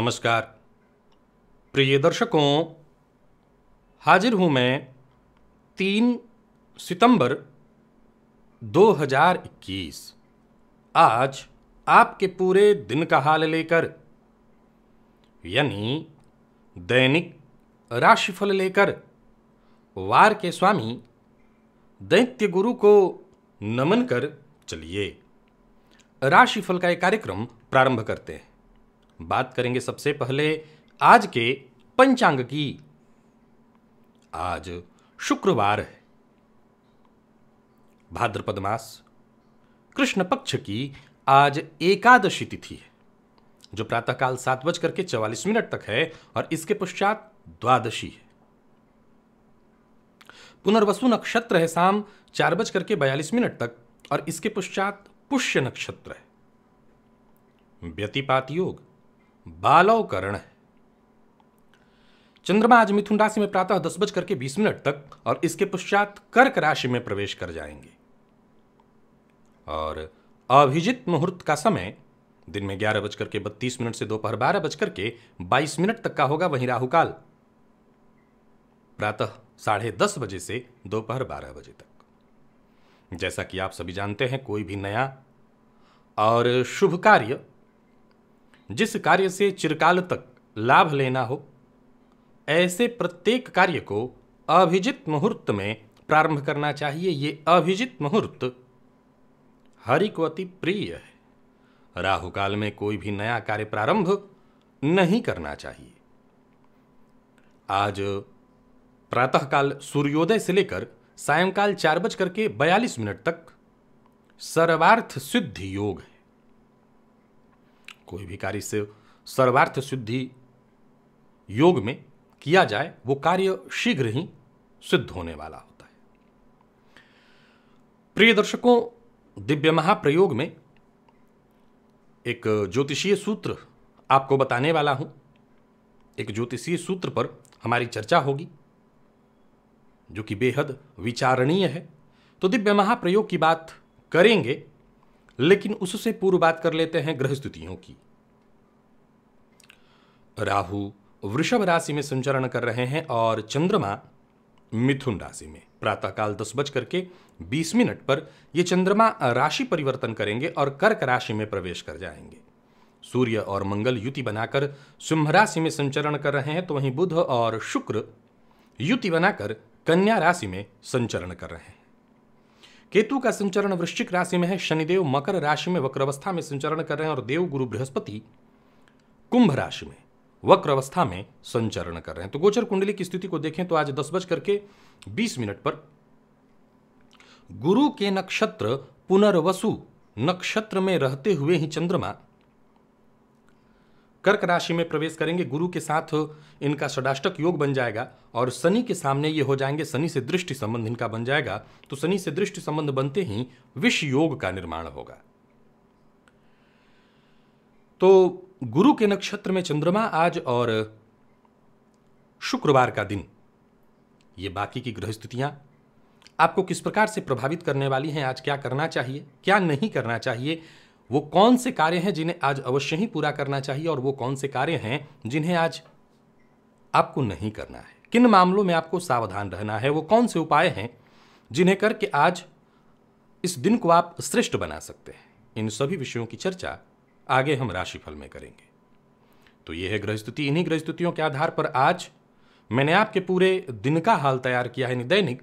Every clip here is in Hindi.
नमस्कार प्रिय दर्शकों हाजिर हूं मैं तीन सितंबर 2021 आज आपके पूरे दिन का हाल लेकर यानी दैनिक राशिफल लेकर वार के स्वामी दैत्य गुरु को नमन कर चलिए राशिफल का एक कार्यक्रम प्रारंभ करते हैं बात करेंगे सबसे पहले आज के पंचांग की आज शुक्रवार है भाद्रपद मास कृष्ण पक्ष की आज एकादशी तिथि है जो प्रातःकाल सात बजकर के चवालीस मिनट तक है और इसके पश्चात द्वादशी है पुनर्वसु नक्षत्र है शाम चार बजकर के बयालीस मिनट तक और इसके पश्चात पुष्य नक्षत्र है व्यतिपात योग बालवकरण है चंद्रमा आज मिथुन राशि में प्रातः दस बज करके बीस मिनट तक और इसके पश्चात कर्क राशि में प्रवेश कर जाएंगे और अभिजित मुहूर्त का समय दिन में ग्यारह बजकर के बत्तीस मिनट से दोपहर बारह बजकर के बाईस मिनट तक का होगा वहीं राहुकाल प्रातः साढ़े दस बजे से दोपहर बारह बजे तक जैसा कि आप सभी जानते हैं कोई भी नया और शुभ कार्य जिस कार्य से चिरकाल तक लाभ लेना हो ऐसे प्रत्येक कार्य को अभिजित मुहूर्त में प्रारंभ करना चाहिए ये अभिजित मुहूर्त हरि को अति प्रिय है राहु काल में कोई भी नया कार्य प्रारंभ नहीं करना चाहिए आज प्रातःकाल सूर्योदय से लेकर सायंकाल चार बज करके बयालीस मिनट तक सर्वार्थ सिद्धि योग है कोई भी कार्य से सर्वार्थ सिद्धि योग में किया जाए वो कार्य शीघ्र ही सिद्ध होने वाला होता है प्रिय दर्शकों दिव्य महाप्रयोग में एक ज्योतिषीय सूत्र आपको बताने वाला हूं एक ज्योतिषीय सूत्र पर हमारी चर्चा होगी जो कि बेहद विचारणीय है तो दिव्य महाप्रयोग की बात करेंगे लेकिन उससे पूर्व बात कर लेते हैं ग्रह स्थितियों की राहु वृषभ राशि में संचरण कर रहे हैं और चंद्रमा मिथुन राशि में प्रातःकाल दस बज करके बीस मिनट पर ये चंद्रमा राशि परिवर्तन करेंगे और कर्क राशि में प्रवेश कर जाएंगे सूर्य और मंगल युति बनाकर सिंह राशि में संचरण कर रहे हैं तो वहीं बुध और शुक्र युति बनाकर कन्या राशि में संचरण कर रहे हैं केतु का संचरण वृश्चिक राशि में है शनिदेव मकर राशि में वक्र अवस्था में संचरण कर रहे हैं और देव गुरु बृहस्पति कुंभ राशि में वक्र अवस्था में संचरण कर रहे हैं तो गोचर कुंडली की स्थिति को देखें तो आज दस बज करके बीस मिनट पर गुरु के नक्षत्र पुनर्वसु नक्षत्र में रहते हुए ही चंद्रमा कर्क राशि में प्रवेश करेंगे गुरु के साथ इनका षडाष्टक योग बन जाएगा और शनि के सामने ये हो जाएंगे शनि से दृष्टि संबंध इनका बन जाएगा तो शनि से दृष्टि संबंध बनते ही विष योग का निर्माण होगा तो गुरु के नक्षत्र में चंद्रमा आज और शुक्रवार का दिन ये बाकी की ग्रह स्थितियां आपको किस प्रकार से प्रभावित करने वाली हैं आज क्या करना चाहिए क्या नहीं करना चाहिए वो कौन से कार्य हैं जिन्हें आज अवश्य ही पूरा करना चाहिए और वो कौन से कार्य हैं जिन्हें आज आपको नहीं करना है किन मामलों में आपको सावधान रहना है वो कौन से उपाय हैं जिन्हें करके आज इस दिन को आप श्रेष्ठ बना सकते हैं इन सभी विषयों की चर्चा आगे हम राशिफल में करेंगे तो ये है ग्रहस्तुति इन्हीं ग्रहस्तुतियों के आधार पर आज मैंने आपके पूरे दिन का हाल तैयार किया है दैनिक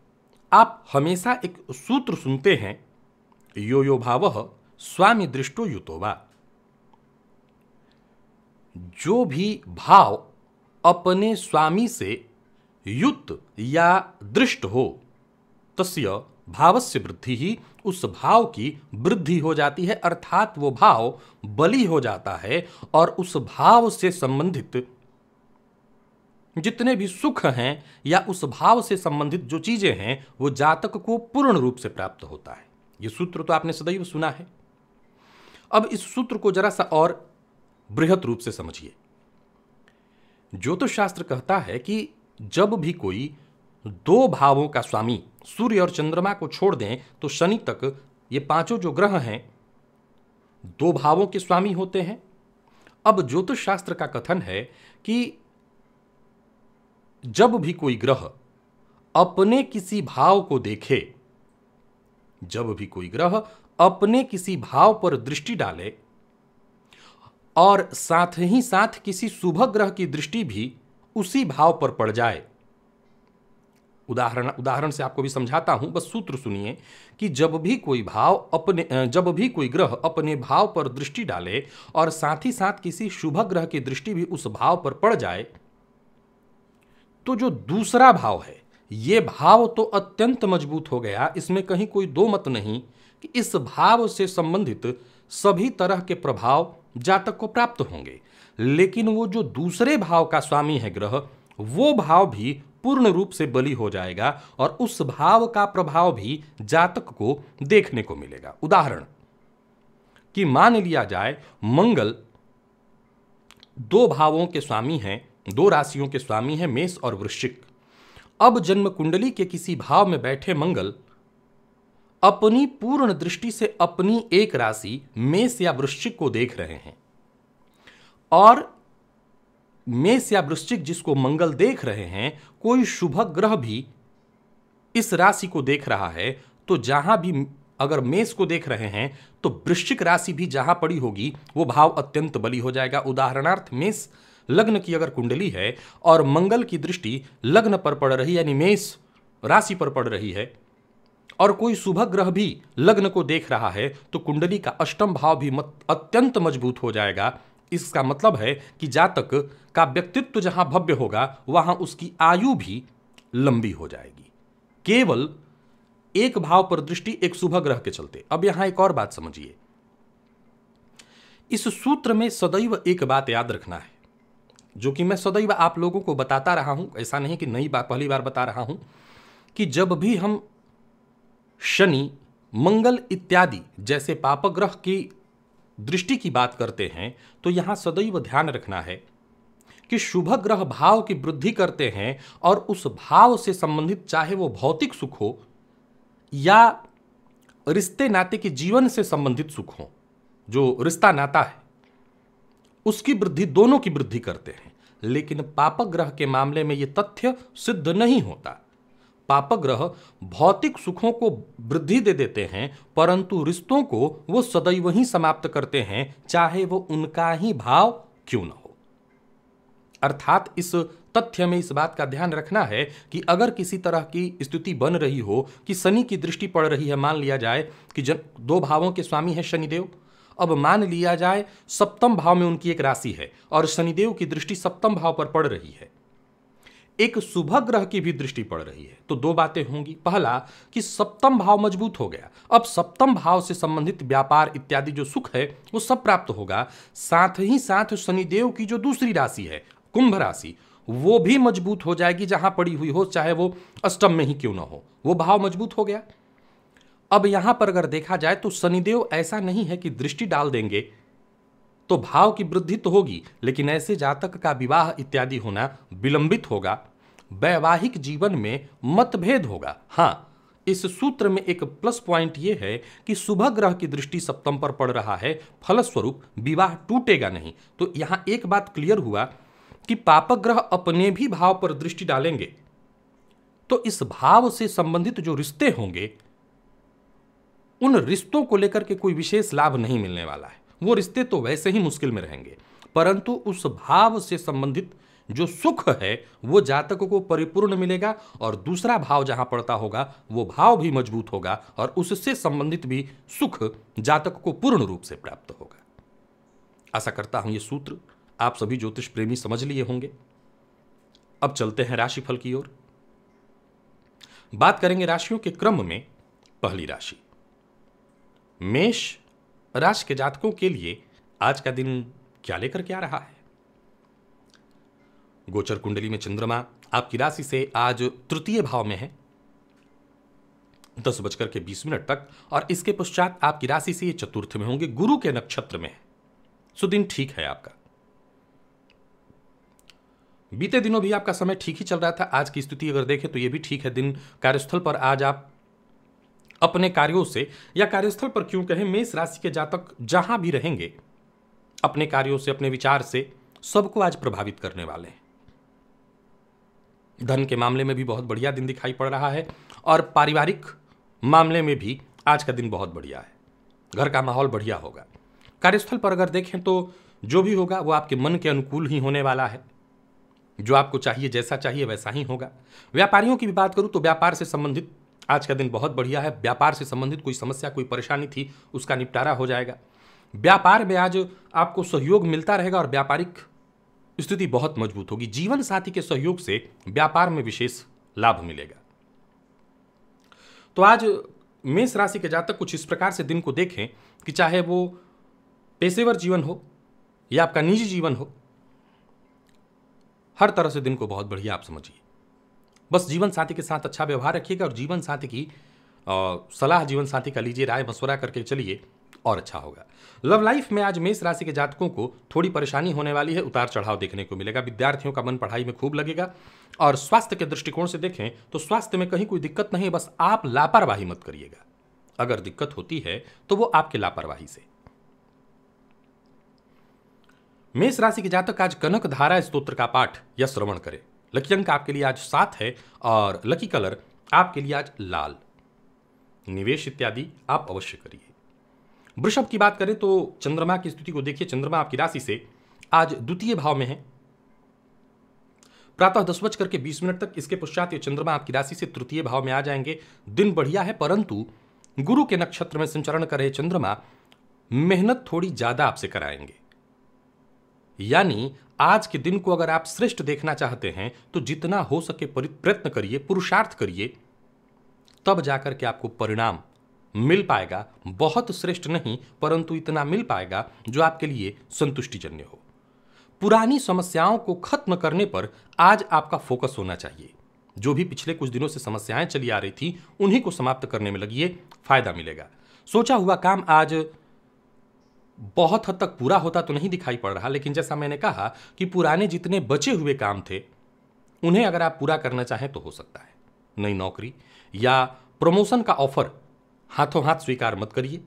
आप हमेशा एक सूत्र सुनते हैं यो यो भाव स्वामी दृष्टो युतोवा जो भी भाव अपने स्वामी से युक्त या दृष्ट हो तस्य भावस्य वृद्धि ही उस भाव की वृद्धि हो जाती है अर्थात वो भाव बली हो जाता है और उस भाव से संबंधित जितने भी सुख हैं या उस भाव से संबंधित जो चीज़ें हैं वो जातक को पूर्ण रूप से प्राप्त होता है ये सूत्र तो आपने सदैव सुना है अब इस सूत्र को जरा सा और बृहत रूप से समझिए ज्योतिष शास्त्र कहता है कि जब भी कोई दो भावों का स्वामी सूर्य और चंद्रमा को छोड़ दें तो शनि तक ये पांचों जो ग्रह हैं दो भावों के स्वामी होते हैं अब ज्योतिष शास्त्र का कथन है कि जब भी कोई ग्रह अपने किसी भाव को देखे जब भी कोई ग्रह अपने किसी भाव पर दृष्टि डाले और साथ ही साथ किसी शुभ ग्रह की दृष्टि भी उसी भाव पर पड़ जाए उदाहरण उदाहरण से आपको भी समझाता हूं बस सूत्र सुनिए कि जब भी कोई भाव अपने जब भी कोई ग्रह अपने भाव पर दृष्टि डाले और साथ ही साथ किसी शुभ ग्रह की दृष्टि भी उस भाव पर पड़ जाए तो जो दूसरा भाव है ये भाव तो अत्यंत मजबूत हो गया इसमें कहीं कोई दो मत नहीं कि इस भाव से संबंधित सभी तरह के प्रभाव जातक को प्राप्त होंगे लेकिन वो जो दूसरे भाव का स्वामी है ग्रह वो भाव भी पूर्ण रूप से बलि हो जाएगा और उस भाव का प्रभाव भी जातक को देखने को मिलेगा उदाहरण कि मान लिया जाए मंगल दो भावों के स्वामी हैं दो राशियों के स्वामी हैं मेष और वृश्चिक अब जन्म कुंडली के किसी भाव में बैठे मंगल अपनी पूर्ण दृष्टि से अपनी एक राशि मेष या वृश्चिक को देख रहे हैं और मेष या वृश्चिक जिसको मंगल देख रहे हैं कोई शुभ ग्रह भी इस राशि को देख रहा है तो जहां भी अगर मेष को देख रहे हैं तो वृश्चिक राशि भी जहां पड़ी होगी वो भाव अत्यंत बली हो जाएगा उदाहरणार्थ मेष लग्न की अगर कुंडली है और मंगल की दृष्टि लग्न पर पड़ रही यानी मेष राशि पर पड़ रही है और कोई शुभ ग्रह भी लग्न को देख रहा है तो कुंडली का अष्टम भाव भी मत, अत्यंत मजबूत हो जाएगा इसका मतलब है कि जातक का व्यक्तित्व जहां भव्य होगा वहां उसकी आयु भी लंबी हो जाएगी केवल एक भाव पर दृष्टि एक शुभ ग्रह के चलते अब यहां एक और बात समझिए इस सूत्र में सदैव एक बात याद रखना है जो कि मैं सदैव आप लोगों को बताता रहा हूं ऐसा नहीं कि नई बार पहली बार बता रहा हूं कि जब भी हम शनि मंगल इत्यादि जैसे पापग्रह की दृष्टि की बात करते हैं तो यहां सदैव ध्यान रखना है कि शुभ ग्रह भाव की वृद्धि करते हैं और उस भाव से संबंधित चाहे वो भौतिक सुख हो या रिश्ते नाते के जीवन से संबंधित सुख हो जो रिश्ता नाता है उसकी वृद्धि दोनों की वृद्धि करते हैं लेकिन पापग्रह के मामले में ये तथ्य सिद्ध नहीं होता पापग्रह भौतिक सुखों को वृद्धि दे देते हैं परंतु रिश्तों को वो सदैव ही समाप्त करते हैं चाहे वो उनका ही भाव क्यों ना हो अर्थात इस तथ्य में इस बात का ध्यान रखना है कि अगर किसी तरह की स्थिति बन रही हो कि शनि की दृष्टि पड़ रही है मान लिया जाए कि जन दो भावों के स्वामी हैं शनिदेव अब मान लिया जाए सप्तम भाव में उनकी एक राशि है और शनिदेव की दृष्टि सप्तम भाव पर पड़ रही है एक शुभ ग्रह की भी दृष्टि पड़ रही है तो दो बातें होंगी पहला कि सप्तम भाव मजबूत हो गया अब सप्तम भाव से संबंधित व्यापार इत्यादि जो सुख है वो सब प्राप्त होगा साथ ही साथ शनिदेव की जो दूसरी राशि है कुंभ राशि वो भी मजबूत हो जाएगी जहां पड़ी हुई हो चाहे वो अष्टम में ही क्यों ना हो वो भाव मजबूत हो गया अब यहां पर अगर देखा जाए तो शनिदेव ऐसा नहीं है कि दृष्टि डाल देंगे तो भाव की वृद्धि तो होगी लेकिन ऐसे जातक का विवाह इत्यादि होना विलंबित होगा वैवाहिक जीवन में मतभेद होगा हाँ इस सूत्र में एक प्लस पॉइंट यह है कि शुभ ग्रह की दृष्टि सप्तम पर पड़ रहा है फलस्वरूप विवाह टूटेगा नहीं तो यहां एक बात क्लियर हुआ कि पापक ग्रह अपने भी भाव पर दृष्टि डालेंगे तो इस भाव से संबंधित जो रिश्ते होंगे उन रिश्तों को लेकर के कोई विशेष लाभ नहीं मिलने वाला है वो रिश्ते तो वैसे ही मुश्किल में रहेंगे परंतु उस भाव से संबंधित जो सुख है वो जातक को परिपूर्ण मिलेगा और दूसरा भाव जहां पड़ता होगा वो भाव भी मजबूत होगा और उससे संबंधित भी सुख जातक को पूर्ण रूप से प्राप्त होगा आशा करता हूं ये सूत्र आप सभी ज्योतिष प्रेमी समझ लिए होंगे अब चलते हैं राशिफल की ओर बात करेंगे राशियों के क्रम में पहली राशि मेष राशि के जातकों के लिए आज का दिन क्या लेकर के आ रहा है गोचर कुंडली में चंद्रमा आपकी राशि से आज तृतीय भाव में है दस बजकर के बीस मिनट तक और इसके पश्चात आपकी राशि से ये चतुर्थ में होंगे गुरु के नक्षत्र में है सो दिन ठीक है आपका बीते दिनों भी आपका समय ठीक ही चल रहा था आज की स्थिति अगर देखें तो यह भी ठीक है दिन कार्यस्थल पर आज आप अपने कार्यों से या कार्यस्थल पर क्यों कहें मेष राशि के जातक जहां भी रहेंगे अपने कार्यों से अपने विचार से सबको आज प्रभावित करने वाले हैं धन के मामले में भी बहुत बढ़िया दिन दिखाई पड़ रहा है और पारिवारिक मामले में भी आज का दिन बहुत बढ़िया है घर का माहौल बढ़िया होगा कार्यस्थल पर अगर देखें तो जो भी होगा वो आपके मन के अनुकूल ही होने वाला है जो आपको चाहिए जैसा चाहिए वैसा ही होगा व्यापारियों की भी बात करूँ तो व्यापार से संबंधित आज का दिन बहुत बढ़िया है व्यापार से संबंधित कोई समस्या कोई परेशानी थी उसका निपटारा हो जाएगा व्यापार में आज आपको सहयोग मिलता रहेगा और व्यापारिक स्थिति बहुत मजबूत होगी जीवन साथी के सहयोग से व्यापार में विशेष लाभ मिलेगा तो आज मेष राशि के जातक कुछ इस प्रकार से दिन को देखें कि चाहे वो पेशेवर जीवन हो या आपका निजी जीवन हो हर तरह से दिन को बहुत बढ़िया आप समझिए बस जीवन साथी के साथ अच्छा व्यवहार रखिएगा और जीवन साथी की सलाह जीवन साथी का लीजिए राय मशवरा करके चलिए और अच्छा होगा लव लाइफ में आज मेष राशि के जातकों को थोड़ी परेशानी होने वाली है उतार चढ़ाव देखने को मिलेगा विद्यार्थियों का मन पढ़ाई में खूब लगेगा और स्वास्थ्य के दृष्टिकोण से देखें तो स्वास्थ्य में कहीं कोई दिक्कत नहीं बस आप लापरवाही मत करिएगा अगर दिक्कत होती है तो वो आपके लापरवाही से मेष राशि के जातक आज कनक धारा स्त्रोत्र का पाठ या श्रवण करें लकी अंक आपके लिए आज सात है और लकी कलर आपके लिए आज लाल निवेश इत्यादि आप अवश्य करिए वृषभ की बात करें तो चंद्रमा की स्थिति को देखिए चंद्रमा आपकी राशि से आज द्वितीय भाव में है प्रातः दस बज करके बीस मिनट तक इसके पश्चात ये चंद्रमा आपकी राशि से तृतीय भाव में आ जाएंगे दिन बढ़िया है परंतु गुरु के नक्षत्र में संचरण कर रहे चंद्रमा मेहनत थोड़ी ज़्यादा आपसे कराएंगे यानी आज के दिन को अगर आप श्रेष्ठ देखना चाहते हैं तो जितना हो सके प्रयत्न करिए पुरुषार्थ करिए तब जाकर के आपको परिणाम मिल पाएगा बहुत श्रेष्ठ नहीं परंतु इतना मिल पाएगा जो आपके लिए संतुष्टिजन्य हो पुरानी समस्याओं को खत्म करने पर आज आपका फोकस होना चाहिए जो भी पिछले कुछ दिनों से समस्याएं चली आ रही थी उन्हीं को समाप्त करने में लगिए फायदा मिलेगा सोचा हुआ काम आज बहुत हद तक पूरा होता तो नहीं दिखाई पड़ रहा लेकिन जैसा मैंने कहा कि पुराने जितने बचे हुए काम थे उन्हें अगर आप पूरा करना चाहें तो हो सकता है नई नौकरी या प्रमोशन का ऑफर हाथों हाथ स्वीकार मत करिए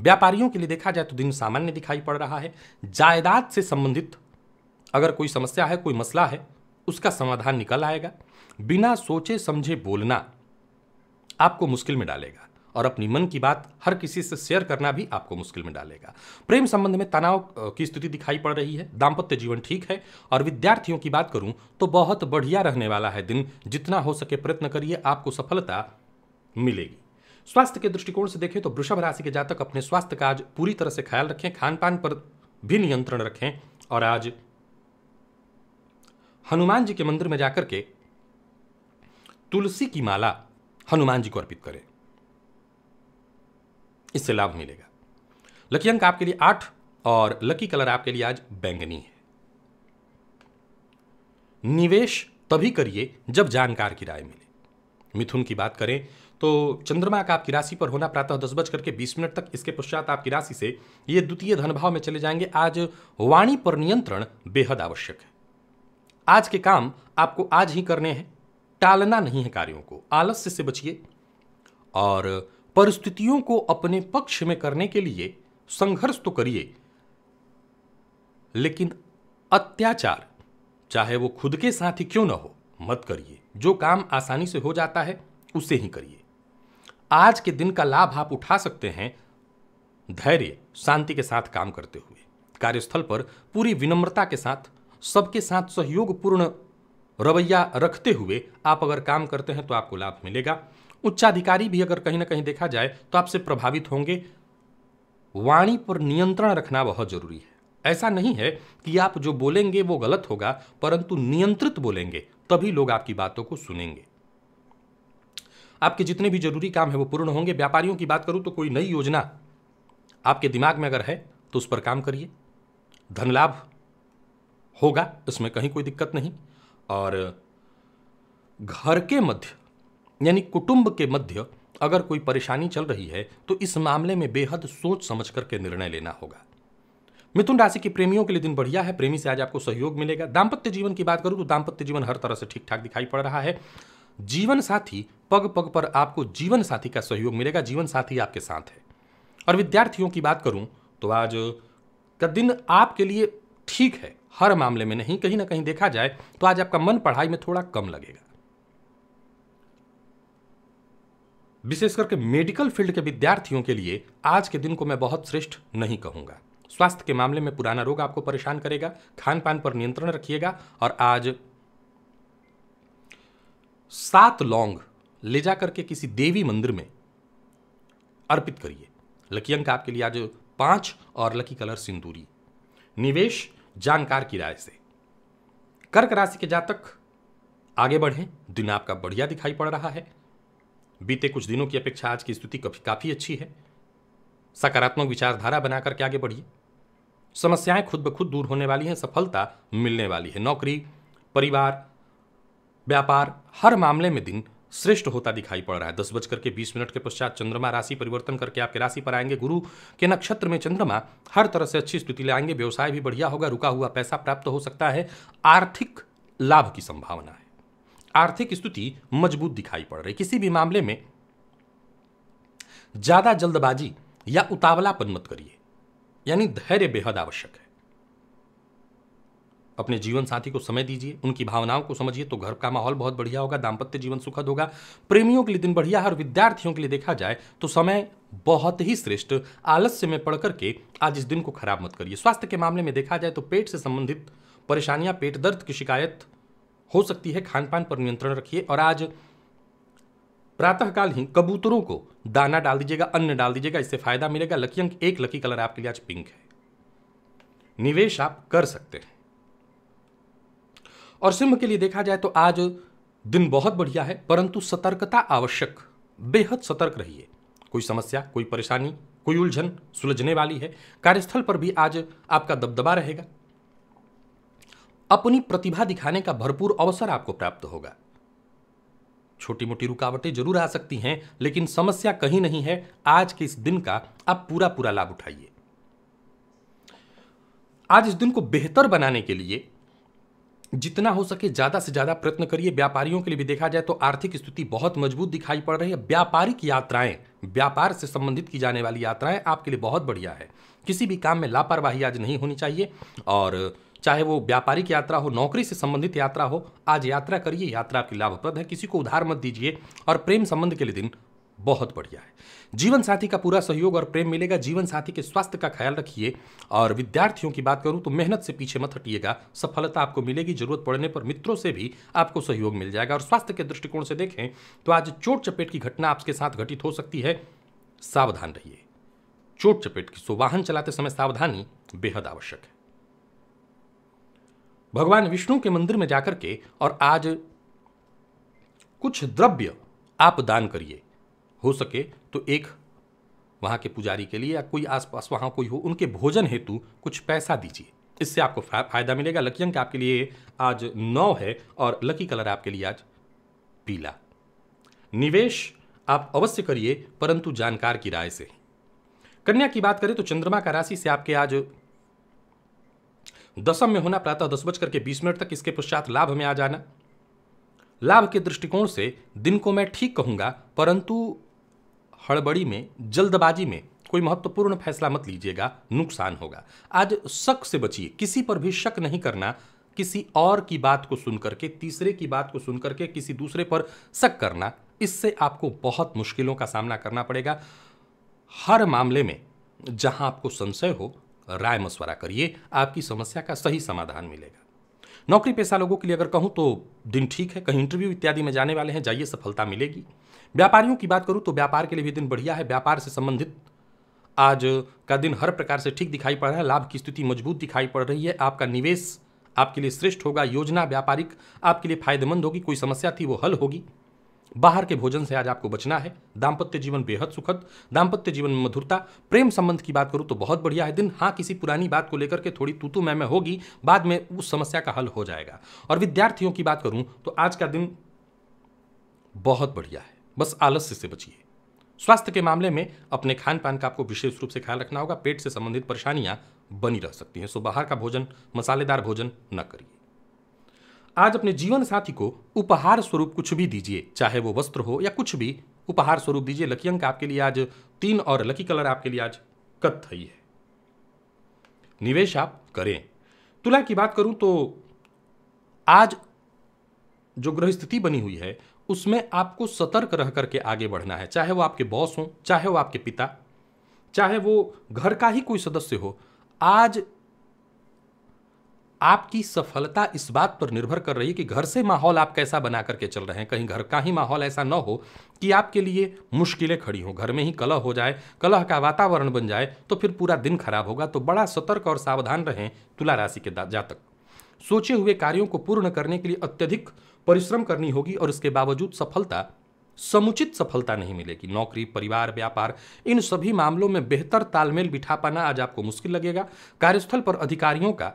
व्यापारियों के लिए देखा जाए तो दिन सामान्य दिखाई पड़ रहा है जायदाद से संबंधित अगर कोई समस्या है कोई मसला है उसका समाधान निकल आएगा बिना सोचे समझे बोलना आपको मुश्किल में डालेगा और अपनी मन की बात हर किसी से शेयर करना भी आपको मुश्किल में डालेगा प्रेम संबंध में तनाव की स्थिति दिखाई पड़ रही है दाम्पत्य जीवन ठीक है और विद्यार्थियों की बात करूं तो बहुत बढ़िया रहने वाला है दिन जितना हो सके प्रयत्न करिए आपको सफलता मिलेगी स्वास्थ्य के दृष्टिकोण से देखें तो वृषभ राशि के जातक अपने स्वास्थ्य का आज पूरी तरह से ख्याल रखें खान पान पर भी नियंत्रण रखें और आज हनुमान जी के मंदिर में जाकर के तुलसी की माला हनुमान जी को अर्पित करें इससे लाभ मिलेगा लकी अंक आपके लिए आठ और लकी कलर आपके लिए आज बैंगनी है निवेश तभी करिए जब जानकार की राय मिले मिथुन की बात करें तो चंद्रमा का आपकी राशि पर होना प्रातः दस बज करके बीस मिनट तक इसके पश्चात आपकी राशि से ये द्वितीय धनभाव में चले जाएंगे आज वाणी पर नियंत्रण बेहद आवश्यक है आज के काम आपको आज ही करने हैं टालना नहीं है कार्यों को आलस्य से बचिए और परिस्थितियों को अपने पक्ष में करने के लिए संघर्ष तो करिए लेकिन अत्याचार चाहे वो खुद के साथ ही क्यों ना हो मत करिए जो काम आसानी से हो जाता है उसे ही करिए आज के दिन का लाभ आप उठा सकते हैं धैर्य शांति के साथ काम करते हुए कार्यस्थल पर पूरी विनम्रता के साथ सबके साथ सहयोगपूर्ण रवैया रखते हुए आप अगर काम करते हैं तो आपको लाभ मिलेगा उच्चाधिकारी भी अगर कहीं ना कहीं देखा जाए तो आपसे प्रभावित होंगे वाणी पर नियंत्रण रखना बहुत जरूरी है ऐसा नहीं है कि आप जो बोलेंगे वो गलत होगा परंतु नियंत्रित बोलेंगे तभी लोग आपकी बातों को सुनेंगे आपके जितने भी जरूरी काम है वो पूर्ण होंगे व्यापारियों की बात करूं तो कोई नई योजना आपके दिमाग में अगर है तो उस पर काम करिए धन लाभ होगा इसमें कहीं कोई दिक्कत नहीं और घर के मध्य यानी कुटुंब के मध्य अगर कोई परेशानी चल रही है तो इस मामले में बेहद सोच समझ करके निर्णय लेना होगा मिथुन राशि के प्रेमियों के लिए दिन बढ़िया है प्रेमी से आज आपको सहयोग मिलेगा दाम्पत्य जीवन की बात करूं तो दाम्पत्य जीवन हर तरह से ठीक ठाक दिखाई पड़ रहा है जीवन साथी पग पग पर आपको जीवन साथी का सहयोग मिलेगा जीवन साथी आपके साथ है और विद्यार्थियों की बात करूं तो आज का दिन आपके लिए ठीक है हर मामले में नहीं कहीं ना कहीं देखा जाए तो आज आपका मन पढ़ाई में थोड़ा कम लगेगा विशेष करके मेडिकल फील्ड के विद्यार्थियों के लिए आज के दिन को मैं बहुत श्रेष्ठ नहीं कहूँगा स्वास्थ्य के मामले में पुराना रोग आपको परेशान करेगा खान पान पर नियंत्रण रखिएगा और आज सात लौंग ले जा करके किसी देवी मंदिर में अर्पित करिए लकी अंक आपके लिए आज पांच और लकी कलर सिंदूरी निवेश जानकार की राय से कर्क राशि के जातक आगे बढ़ें दिन आपका बढ़िया दिखाई पड़ रहा है बीते कुछ दिनों की अपेक्षा आज की स्थिति काफ़ी अच्छी है सकारात्मक विचारधारा बनाकर के आगे बढ़िए समस्याएं खुद ब खुद दूर होने वाली हैं सफलता मिलने वाली है नौकरी परिवार व्यापार हर मामले में दिन श्रेष्ठ होता दिखाई पड़ रहा है दस बज करके बीस मिनट के पश्चात चंद्रमा राशि परिवर्तन करके आपके राशि पर आएंगे गुरु के नक्षत्र में चंद्रमा हर तरह से अच्छी स्थिति लाएंगे व्यवसाय भी बढ़िया होगा रुका हुआ पैसा प्राप्त हो सकता है आर्थिक लाभ की संभावना है आर्थिक स्थिति मजबूत दिखाई पड़ रही किसी भी मामले में ज्यादा जल्दबाजी या उतावलापन मत करिए यानी धैर्य बेहद आवश्यक है अपने जीवन साथी को समय दीजिए उनकी भावनाओं को समझिए तो घर का माहौल बहुत बढ़िया होगा दाम्पत्य जीवन सुखद होगा प्रेमियों के लिए दिन बढ़िया है और विद्यार्थियों के लिए देखा जाए तो समय बहुत ही श्रेष्ठ आलस्य में पड़ करके आज इस दिन को खराब मत करिए स्वास्थ्य के मामले में देखा जाए तो पेट से संबंधित परेशानियां पेट दर्द की शिकायत हो सकती है खान पान पर नियंत्रण रखिए और आज प्रातःकाल ही कबूतरों को दाना डाल दीजिएगा अन्न डाल दीजिएगा इससे फायदा मिलेगा लकी अंक एक लकी कलर आपके लिए आज पिंक है निवेश आप कर सकते हैं और सिंह के लिए देखा जाए तो आज दिन बहुत बढ़िया है परंतु सतर्कता आवश्यक बेहद सतर्क रहिए कोई समस्या कोई परेशानी कोई उलझन सुलझने वाली है कार्यस्थल पर भी आज आपका दबदबा रहेगा अपनी प्रतिभा दिखाने का भरपूर अवसर आपको प्राप्त होगा छोटी मोटी रुकावटें जरूर आ सकती हैं लेकिन समस्या कहीं नहीं है आज के इस दिन का आप पूरा पूरा लाभ उठाइए आज इस दिन को बेहतर बनाने के लिए जितना हो सके ज़्यादा से ज़्यादा प्रयत्न करिए व्यापारियों के लिए भी देखा जाए तो आर्थिक स्थिति बहुत मजबूत दिखाई पड़ रही है व्यापारिक यात्राएं व्यापार से संबंधित की जाने वाली यात्राएं आपके लिए बहुत बढ़िया है किसी भी काम में लापरवाही आज नहीं होनी चाहिए और चाहे वो व्यापारिक यात्रा हो नौकरी से संबंधित यात्रा हो आज यात्रा करिए यात्रा आपकी लाभप्रद है किसी को उधार मत दीजिए और प्रेम संबंध के लिए दिन बहुत बढ़िया है जीवन साथी का पूरा सहयोग और प्रेम मिलेगा जीवन साथी के स्वास्थ्य का ख्याल रखिए और विद्यार्थियों की बात करूं तो मेहनत से पीछे मत हटिएगा सफलता आपको मिलेगी जरूरत पड़ने पर मित्रों से भी आपको सहयोग मिल जाएगा और स्वास्थ्य के दृष्टिकोण से देखें तो आज चोट चपेट की घटना आपके साथ घटित हो सकती है सावधान रहिए चोट चपेट की सो वाहन चलाते समय सावधानी बेहद आवश्यक है भगवान विष्णु के मंदिर में जाकर के और आज कुछ द्रव्य आप दान करिए हो सके तो एक वहाँ के पुजारी के लिए या कोई आसपास वहाँ कोई हो उनके भोजन हेतु कुछ पैसा दीजिए इससे आपको फायदा मिलेगा लकी अंक आपके लिए आज नौ है और लकी कलर आपके लिए आज पीला निवेश आप अवश्य करिए परंतु जानकार की राय से कन्या की बात करें तो चंद्रमा का राशि से आपके आज दशम में होना प्रातः दस बज करके बीस मिनट तक इसके पश्चात लाभ में आ जाना लाभ के दृष्टिकोण से दिन को मैं ठीक कहूंगा परंतु हड़बड़ी में जल्दबाजी में कोई महत्वपूर्ण फैसला मत लीजिएगा नुकसान होगा आज शक से बचिए किसी पर भी शक नहीं करना किसी और की बात को सुनकर के तीसरे की बात को सुनकर के किसी दूसरे पर शक करना इससे आपको बहुत मुश्किलों का सामना करना पड़ेगा हर मामले में जहां आपको संशय हो राय मशवरा करिए आपकी समस्या का सही समाधान मिलेगा नौकरी पेशा लोगों के लिए अगर कहूँ तो दिन ठीक है कहीं इंटरव्यू इत्यादि में जाने वाले हैं जाइए सफलता मिलेगी व्यापारियों की बात करूँ तो व्यापार के लिए भी दिन बढ़िया है व्यापार से संबंधित आज का दिन हर प्रकार से ठीक दिखाई पड़ रहा है लाभ की स्थिति मजबूत दिखाई पड़ रही है आपका निवेश आपके लिए श्रेष्ठ होगा योजना व्यापारिक आपके लिए फायदेमंद होगी कोई समस्या थी वो हल होगी बाहर के भोजन से आज आपको बचना है दाम्पत्य जीवन बेहद सुखद दाम्पत्य जीवन में मधुरता प्रेम संबंध की बात करूँ तो बहुत बढ़िया है दिन हाँ किसी पुरानी बात को लेकर के थोड़ी तूतू मैं होगी बाद में उस समस्या का हल हो जाएगा और विद्यार्थियों की बात करूँ तो आज का दिन बहुत बढ़िया है बस आलस्य से बचिए स्वास्थ्य के मामले में अपने खान पान का आपको विशेष रूप से ख्याल रखना होगा पेट से संबंधित परेशानियां बनी रह सकती हैं सो बाहर का भोजन मसालेदार भोजन न करिए आज अपने जीवन साथी को उपहार स्वरूप कुछ भी दीजिए चाहे वो वस्त्र हो या कुछ भी उपहार स्वरूप दीजिए लकी अंक आपके लिए आज तीन और लकी कलर आपके लिए आज कथई है निवेश आप करें तुला की बात करूं तो आज जो ग्रह स्थिति बनी हुई है उसमें आपको सतर्क रह करके आगे बढ़ना है चाहे वो आपके बॉस हो चाहे वो आपके पिता चाहे वो घर का ही कोई सदस्य हो आज आपकी सफलता इस बात पर निर्भर कर रही है कि घर से माहौल आप कैसा बना करके चल रहे हैं कहीं घर का ही माहौल ऐसा न हो कि आपके लिए मुश्किलें खड़ी हों घर में ही कलह हो जाए कलह का वातावरण बन जाए तो फिर पूरा दिन खराब होगा तो बड़ा सतर्क और सावधान रहें तुला राशि के जातक सोचे हुए कार्यों को पूर्ण करने के लिए अत्यधिक परिश्रम करनी होगी और इसके बावजूद सफलता समुचित सफलता नहीं मिलेगी नौकरी परिवार व्यापार इन सभी मामलों में बेहतर तालमेल बिठा पाना आज आपको मुश्किल लगेगा कार्यस्थल पर अधिकारियों का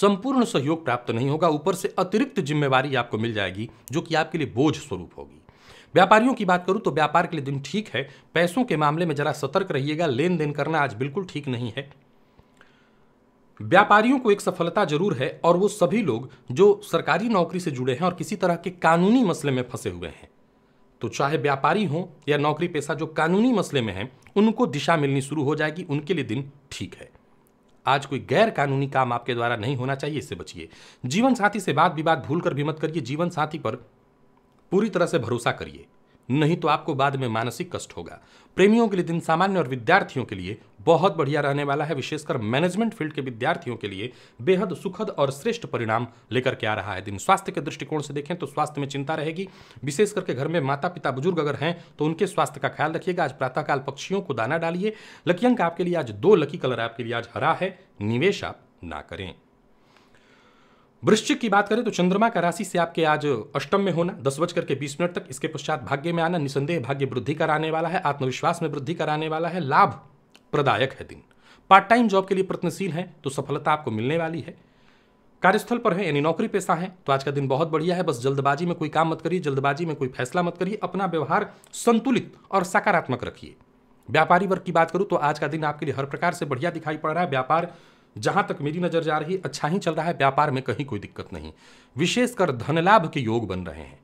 संपूर्ण सहयोग प्राप्त नहीं होगा ऊपर से अतिरिक्त जिम्मेवारी आपको मिल जाएगी जो कि आपके लिए बोझ स्वरूप होगी व्यापारियों की बात करूं तो व्यापार के लिए दिन ठीक है पैसों के मामले में जरा सतर्क रहिएगा लेन देन करना आज बिल्कुल ठीक नहीं है व्यापारियों को एक सफलता जरूर है और वो सभी लोग जो सरकारी नौकरी से जुड़े हैं और किसी तरह के कानूनी मसले में फंसे हुए हैं तो चाहे व्यापारी हों या नौकरी पेशा जो कानूनी मसले में है उनको दिशा मिलनी शुरू हो जाएगी उनके लिए दिन ठीक है आज कोई गैर कानूनी काम आपके द्वारा नहीं होना चाहिए इससे बचिए जीवन साथी से बात विवाद भूल कर भी मत करिए जीवन साथी पर पूरी तरह से भरोसा करिए नहीं तो आपको बाद में मानसिक कष्ट होगा प्रेमियों के लिए दिन सामान्य और विद्यार्थियों के लिए बहुत बढ़िया रहने वाला है विशेषकर मैनेजमेंट फील्ड के विद्यार्थियों के लिए बेहद सुखद और श्रेष्ठ परिणाम लेकर के आ रहा है दिन स्वास्थ्य के दृष्टिकोण से देखें तो स्वास्थ्य में चिंता रहेगी विशेष करके घर में माता पिता बुजुर्ग अगर हैं तो उनके स्वास्थ्य का ख्याल रखिएगा आज प्रातःकाल पक्षियों को दाना डालिए लकी अंक आपके लिए आज दो लकी कलर आपके लिए आज हरा है निवेश आप ना करें वृश्चिक की बात करें तो चंद्रमा का राशि से आपके आज अष्टम में होना दस बजकर के बीस मिनट तक इसके पश्चात भाग्य में आना निसंदेह भाग्य वृद्धि कराने वाला है आत्मविश्वास में वृद्धि कराने वाला है लाभ प्रदायक है दिन पार्ट टाइम जॉब के लिए प्रत्नशील है तो सफलता आपको मिलने वाली है कार्यस्थल पर है यानी नौकरी पेशा है तो आज का दिन बहुत बढ़िया है बस जल्दबाजी में कोई काम मत करिए जल्दबाजी में कोई फैसला मत करिए अपना व्यवहार संतुलित और सकारात्मक रखिए व्यापारी वर्ग की बात करूं तो आज का दिन आपके लिए हर प्रकार से बढ़िया दिखाई पड़ रहा है व्यापार जहां तक मेरी नजर जा रही अच्छा ही चल रहा है व्यापार में कहीं कोई दिक्कत नहीं विशेषकर धन लाभ के योग बन रहे हैं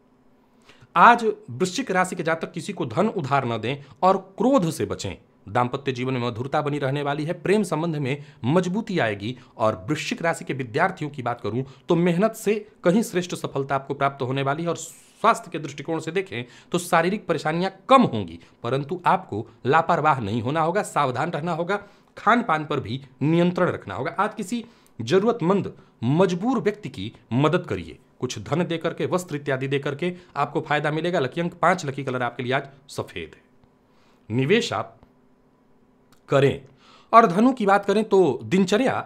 आज वृश्चिक राशि के जातक किसी को धन उधार न दें और क्रोध से बचें दाम्पत्य जीवन में मधुरता बनी रहने वाली है प्रेम संबंध में मजबूती आएगी और वृश्चिक राशि के विद्यार्थियों की बात करूं तो मेहनत से कहीं श्रेष्ठ सफलता आपको प्राप्त होने वाली है और स्वास्थ्य के दृष्टिकोण से देखें तो शारीरिक परेशानियां कम होंगी परंतु आपको लापरवाह नहीं होना होगा सावधान रहना होगा खान पान पर भी नियंत्रण रखना होगा आज किसी जरूरतमंद मजबूर व्यक्ति की मदद करिए कुछ धन दे करके वस्त्र इत्यादि दे करके आपको फायदा मिलेगा लकी अंक पांच लकी कलर आपके लिए आज सफेद है निवेश आप करें और धनु की बात करें तो दिनचर्या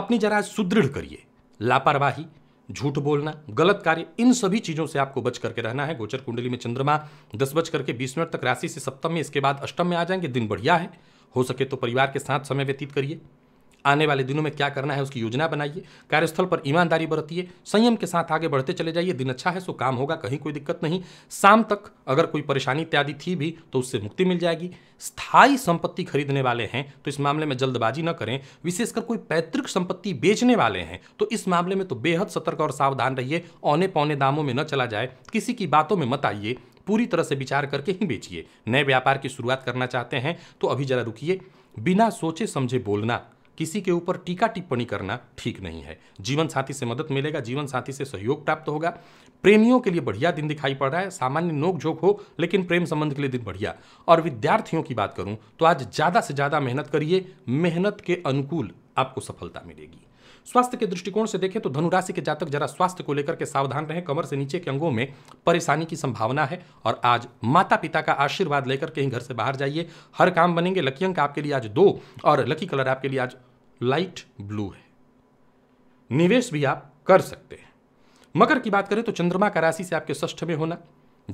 अपनी जरा सुदृढ़ करिए लापरवाही झूठ बोलना गलत कार्य इन सभी चीजों से आपको बच करके रहना है गोचर कुंडली में चंद्रमा दस बज करके बीस मिनट तक राशि से सप्तम में इसके बाद अष्टम में आ जाएंगे दिन बढ़िया है हो सके तो परिवार के साथ समय व्यतीत करिए आने वाले दिनों में क्या करना है उसकी योजना बनाइए कार्यस्थल पर ईमानदारी बरतिए संयम के साथ आगे बढ़ते चले जाइए दिन अच्छा है सो काम होगा कहीं कोई दिक्कत नहीं शाम तक अगर कोई परेशानी इत्यादि थी भी तो उससे मुक्ति मिल जाएगी स्थायी संपत्ति खरीदने वाले हैं तो इस मामले में जल्दबाजी न करें विशेषकर कोई पैतृक संपत्ति बेचने वाले हैं तो इस मामले में तो बेहद सतर्क और सावधान रहिए औने पौने दामों में न चला जाए किसी की बातों में मत आइए पूरी तरह से विचार करके ही बेचिए नए व्यापार की शुरुआत करना चाहते हैं तो अभी ज़रा रुकिए बिना सोचे समझे बोलना किसी के ऊपर टीका टिप्पणी करना ठीक नहीं है जीवन साथी से मदद मिलेगा जीवन साथी से सहयोग प्राप्त होगा प्रेमियों के लिए बढ़िया दिन दिखाई पड़ रहा है सामान्य नोकझोंक हो लेकिन प्रेम संबंध के लिए दिन बढ़िया और विद्यार्थियों की बात करूं तो आज ज़्यादा से ज़्यादा मेहनत करिए मेहनत के अनुकूल आपको सफलता मिलेगी स्वास्थ्य के दृष्टिकोण से देखें तो धनुराशि के जातक जरा स्वास्थ्य को लेकर के सावधान रहें कमर से नीचे के अंगों में परेशानी की संभावना है और आज माता पिता का आशीर्वाद लेकर कहीं घर से बाहर जाइए हर काम बनेंगे लकी अंक आपके लिए आज दो और लकी कलर आपके लिए आज लाइट ब्लू है निवेश भी आप कर सकते हैं मकर की बात करें तो चंद्रमा का राशि से आपके ष्ठ में होना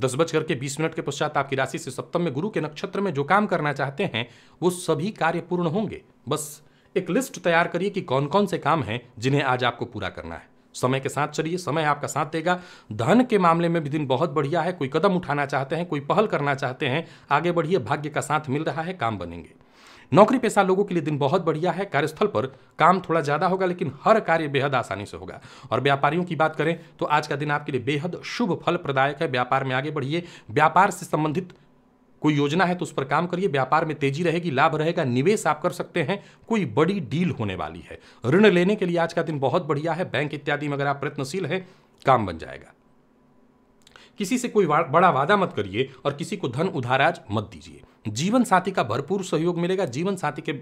दस बज करके बीस मिनट के पश्चात आपकी राशि से सप्तम में गुरु के नक्षत्र में जो काम करना चाहते हैं वो सभी कार्य पूर्ण होंगे बस एक लिस्ट तैयार करिए कि कौन कौन से काम हैं जिन्हें आज आपको पूरा करना है समय के साथ चलिए समय आपका साथ देगा धन के मामले में भी दिन बहुत बढ़िया है कोई कदम उठाना चाहते हैं कोई पहल करना चाहते हैं आगे बढ़िए भाग्य का साथ मिल रहा है काम बनेंगे नौकरी पेशा लोगों के लिए दिन बहुत बढ़िया है कार्यस्थल पर काम थोड़ा ज़्यादा होगा लेकिन हर कार्य बेहद आसानी से होगा और व्यापारियों की बात करें तो आज का दिन आपके लिए बेहद शुभ फल प्रदायक है व्यापार में आगे बढ़िए व्यापार से संबंधित कोई योजना है तो उस पर काम करिए व्यापार में तेजी रहेगी लाभ रहेगा निवेश आप कर सकते हैं कोई बड़ी डील होने वाली है ऋण लेने के लिए आज का दिन बहुत बढ़िया है बैंक इत्यादि में अगर आप प्रयत्नशील हैं काम बन जाएगा किसी से कोई बड़ा वादा मत करिए और किसी को धन उधाराज मत दीजिए जीवन साथी का भरपूर सहयोग मिलेगा जीवन साथी के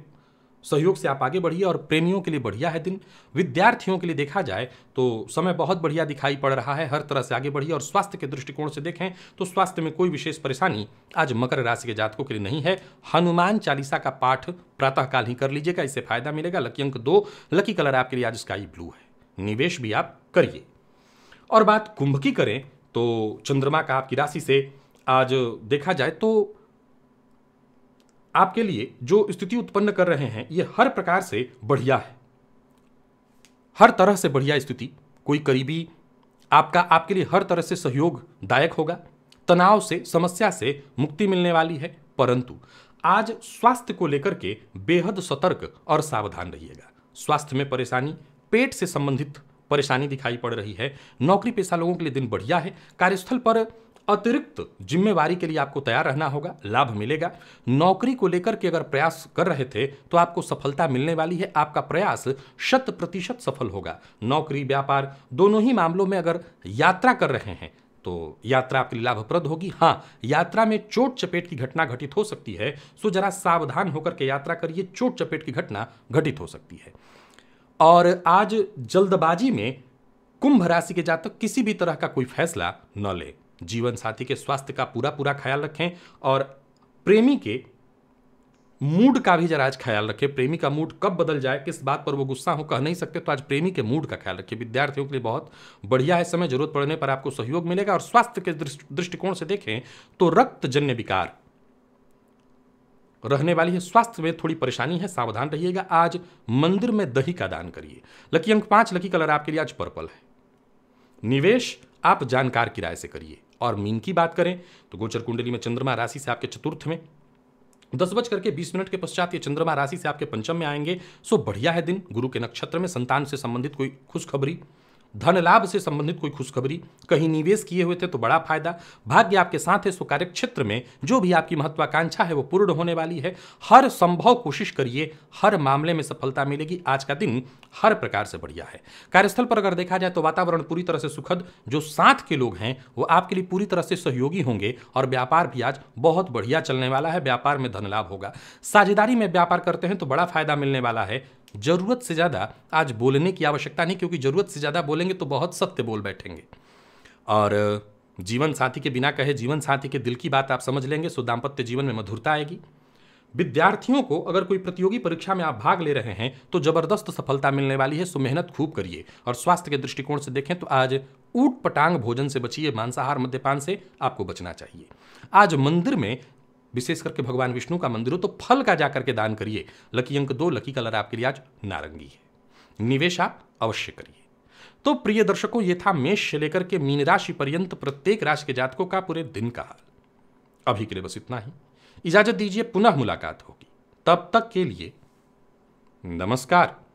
सहयोग से आप आगे बढ़िए और प्रेमियों के लिए बढ़िया है दिन विद्यार्थियों के लिए देखा जाए तो समय बहुत बढ़िया दिखाई पड़ रहा है हर तरह से आगे बढ़िए और स्वास्थ्य के दृष्टिकोण से देखें तो स्वास्थ्य में कोई विशेष परेशानी आज मकर राशि के जातकों के लिए नहीं है हनुमान चालीसा का पाठ प्रातःकाल ही कर लीजिएगा इससे फायदा मिलेगा लकी अंक दो लकी कलर आपके लिए आज स्काई ब्लू है निवेश भी आप करिए और बात कुंभ की करें तो चंद्रमा का आपकी राशि से आज देखा जाए तो आपके लिए जो स्थिति उत्पन्न कर रहे हैं ये हर प्रकार से बढ़िया है हर तरह से बढ़िया स्थिति कोई करीबी आपका आपके लिए हर तरह से सहयोग दायक होगा तनाव से समस्या से मुक्ति मिलने वाली है परंतु आज स्वास्थ्य को लेकर के बेहद सतर्क और सावधान रहिएगा स्वास्थ्य में परेशानी पेट से संबंधित परेशानी दिखाई पड़ रही है नौकरी पेशा लोगों के लिए दिन बढ़िया है कार्यस्थल पर अतिरिक्त जिम्मेवारी के लिए आपको तैयार रहना होगा लाभ मिलेगा नौकरी को लेकर के अगर प्रयास कर रहे थे तो आपको सफलता मिलने वाली है आपका प्रयास शत प्रतिशत सफल होगा नौकरी व्यापार दोनों ही मामलों में अगर यात्रा कर रहे हैं तो यात्रा आपके लिए लाभप्रद होगी हाँ यात्रा में चोट चपेट की घटना घटित हो सकती है सो जरा सावधान होकर के यात्रा करिए चोट चपेट की घटना घटित हो सकती है और आज जल्दबाजी में कुंभ राशि के जातक किसी भी तरह का कोई फैसला न ले जीवन साथी के स्वास्थ्य का पूरा पूरा ख्याल रखें और प्रेमी के मूड का भी जरा आज ख्याल रखें प्रेमी का मूड कब बदल जाए किस बात पर वो गुस्सा हो कह नहीं सकते तो आज प्रेमी के मूड का ख्याल रखिए विद्यार्थियों के लिए बहुत बढ़िया है समय जरूरत पड़ने पर आपको सहयोग मिलेगा और स्वास्थ्य के दृष्टिकोण से देखें तो रक्त जन्य विकार रहने वाली है स्वास्थ्य में थोड़ी परेशानी है सावधान रहिएगा आज मंदिर में दही का दान करिए लकी अंक पांच लकी कलर आपके लिए आज पर्पल है निवेश आप जानकार किराए से करिए और मीन की बात करें तो गोचर कुंडली में चंद्रमा राशि से आपके चतुर्थ में दस बज करके बीस मिनट के पश्चात ये चंद्रमा राशि से आपके पंचम में आएंगे सो बढ़िया है दिन गुरु के नक्षत्र में संतान से संबंधित कोई खुशखबरी धन लाभ से संबंधित कोई खुशखबरी कहीं निवेश किए हुए थे तो बड़ा फायदा भाग्य आपके साथ है सो कार्य क्षेत्र में जो भी आपकी महत्वाकांक्षा है वो पूर्ण होने वाली है हर संभव कोशिश करिए हर मामले में सफलता मिलेगी आज का दिन हर प्रकार से बढ़िया है कार्यस्थल पर अगर देखा जाए तो वातावरण पूरी तरह से सुखद जो साथ के लोग हैं वो आपके लिए पूरी तरह से सहयोगी होंगे और व्यापार भी आज बहुत बढ़िया चलने वाला है व्यापार में धन लाभ होगा साझेदारी में व्यापार करते हैं तो बड़ा फायदा मिलने वाला है ज़रूरत से ज़्यादा आज बोलने की आवश्यकता नहीं क्योंकि ज़रूरत से ज़्यादा बोलेंगे तो बहुत सत्य बोल बैठेंगे और जीवन साथी के बिना कहे जीवन साथी के दिल की बात आप समझ लेंगे सो दाम्पत्य जीवन में मधुरता आएगी विद्यार्थियों को अगर कोई प्रतियोगी परीक्षा में आप भाग ले रहे हैं तो जबरदस्त सफलता मिलने वाली है सो मेहनत खूब करिए और स्वास्थ्य के दृष्टिकोण से देखें तो आज ऊट पटांग भोजन से बचिए मांसाहार मद्यपान से आपको बचना चाहिए आज मंदिर में विशेष करके भगवान विष्णु का मंदिर हो तो फल का जाकर के दान करिए लकी अंक दो लकी कलर आपके लिए आज नारंगी है निवेश आप अवश्य करिए तो प्रिय दर्शकों ये था मेष से लेकर के मीन राशि पर्यंत प्रत्येक राशि के जातकों का पूरे दिन का हाल अभी के लिए बस इतना ही इजाजत दीजिए पुनः मुलाकात होगी तब तक के लिए नमस्कार